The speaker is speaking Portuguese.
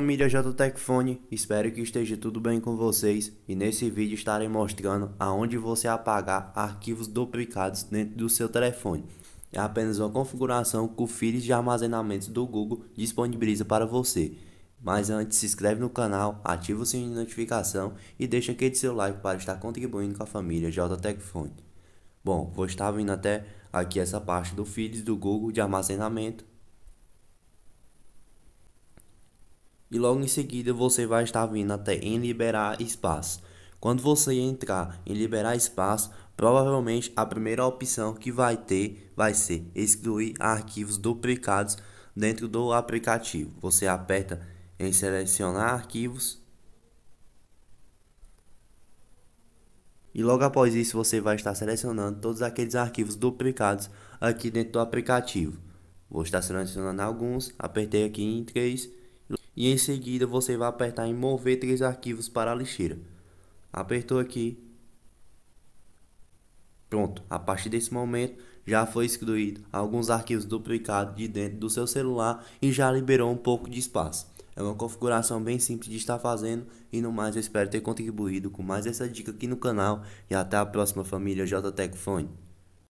Família JTEC espero que esteja tudo bem com vocês e nesse vídeo estarei mostrando aonde você apagar arquivos duplicados dentro do seu telefone. É apenas uma configuração que o filhos de armazenamento do Google disponibiliza para você. Mas antes, se inscreve no canal, ativa o sininho de notificação e deixa aquele seu like para estar contribuindo com a família JTEC Bom, vou estar vindo até aqui essa parte do filhos do Google de armazenamento e logo em seguida você vai estar vindo até em liberar espaço. Quando você entrar em liberar espaço, provavelmente a primeira opção que vai ter vai ser excluir arquivos duplicados dentro do aplicativo. Você aperta em selecionar arquivos E logo após isso você vai estar selecionando todos aqueles arquivos duplicados aqui dentro do aplicativo. Vou estar selecionando alguns, apertei aqui em 3 e em seguida você vai apertar em mover três arquivos para a lixeira. Apertou aqui. Pronto, a partir desse momento já foi excluído alguns arquivos duplicados de dentro do seu celular e já liberou um pouco de espaço. É uma configuração bem simples de estar fazendo e no mais eu espero ter contribuído com mais essa dica aqui no canal e até a próxima família JTecFone.